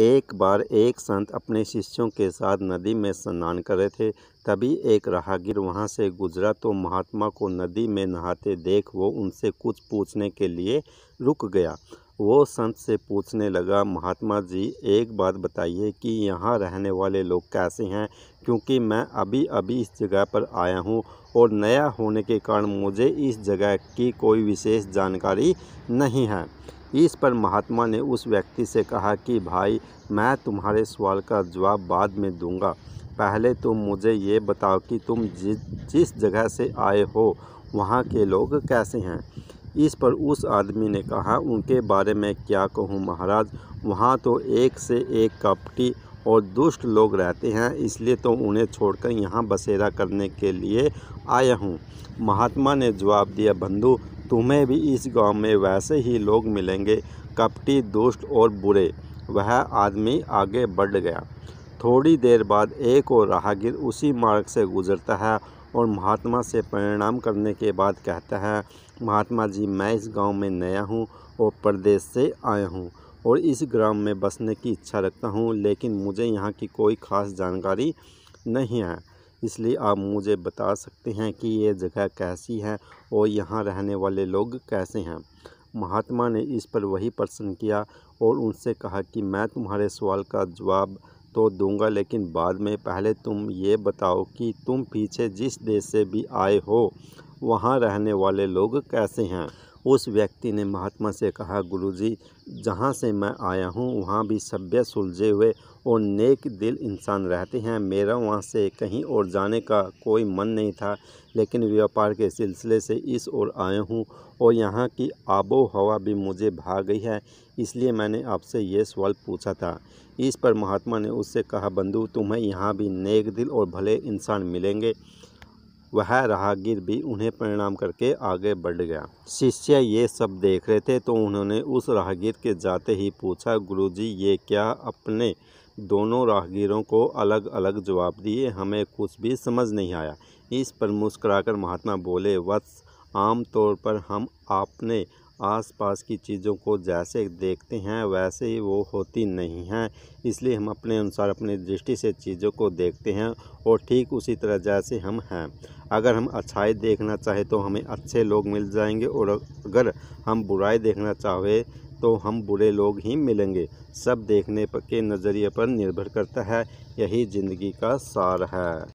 एक बार एक संत अपने शिष्यों के साथ नदी में स्नान कर रहे थे तभी एक राहगीर वहां से गुजरा तो महात्मा को नदी में नहाते देख वो उनसे कुछ पूछने के लिए रुक गया वो संत से पूछने लगा महात्मा जी एक बात बताइए कि यहाँ रहने वाले लोग कैसे हैं क्योंकि मैं अभी अभी इस जगह पर आया हूँ और नया होने के कारण मुझे इस जगह की कोई विशेष जानकारी नहीं है इस पर महात्मा ने उस व्यक्ति से कहा कि भाई मैं तुम्हारे सवाल का जवाब बाद में दूंगा पहले तुम मुझे ये बताओ कि तुम जिस जिस जगह से आए हो वहाँ के लोग कैसे हैं इस पर उस आदमी ने कहा उनके बारे में क्या कहूँ महाराज वहाँ तो एक से एक कपटी और दुष्ट लोग रहते हैं इसलिए तो उन्हें छोड़कर यहाँ बसेरा करने के लिए आया हूँ महात्मा ने जवाब दिया बंधु तुम्हें भी इस गांव में वैसे ही लोग मिलेंगे कपटी दुष्ट और बुरे वह आदमी आगे बढ़ गया थोड़ी देर बाद एक और राहगीर उसी मार्ग से गुजरता है और महात्मा से प्रणाम करने के बाद कहता है महात्मा जी मैं इस गांव में नया हूं और प्रदेश से आया हूं और इस ग्राम में बसने की इच्छा रखता हूं लेकिन मुझे यहां की कोई खास जानकारी नहीं है इसलिए आप मुझे बता सकते हैं कि ये जगह कैसी है और यहाँ रहने वाले लोग कैसे हैं महात्मा ने इस पर वही प्रश्न किया और उनसे कहा कि मैं तुम्हारे सवाल का जवाब तो दूंगा लेकिन बाद में पहले तुम ये बताओ कि तुम पीछे जिस देश से भी आए हो वहाँ रहने वाले लोग कैसे हैं उस व्यक्ति ने महात्मा से कहा गुरुजी जहाँ से मैं आया हूँ वहाँ भी सभ्य सुलझे हुए और नेक दिल इंसान रहते हैं मेरा वहाँ से कहीं और जाने का कोई मन नहीं था लेकिन व्यापार के सिलसिले से इस ओर आया हूँ और यहाँ की आबो हवा भी मुझे भा गई है इसलिए मैंने आपसे ये सवाल पूछा था इस पर महात्मा ने उससे कहा बंधु तुम्हें यहाँ भी नेक दिल और भले इंसान मिलेंगे वह राहगीर भी उन्हें प्रणाम करके आगे बढ़ गया शिष्य ये सब देख रहे थे तो उन्होंने उस राहगीर के जाते ही पूछा गुरुजी ये क्या अपने दोनों राहगीरों को अलग अलग जवाब दिए हमें कुछ भी समझ नहीं आया इस पर मुस्कराकर महात्मा बोले वत्स आम तौर पर हम आपने आसपास की चीज़ों को जैसे देखते हैं वैसे ही वो होती नहीं हैं इसलिए हम अपने अनुसार अपनी दृष्टि से चीज़ों को देखते हैं और ठीक उसी तरह जैसे हम हैं अगर हम अच्छाई देखना चाहें तो हमें अच्छे लोग मिल जाएंगे और अगर हम बुराई देखना चाहें तो हम बुरे लोग ही मिलेंगे सब देखने के नज़रिए पर निर्भर करता है यही ज़िंदगी का सार है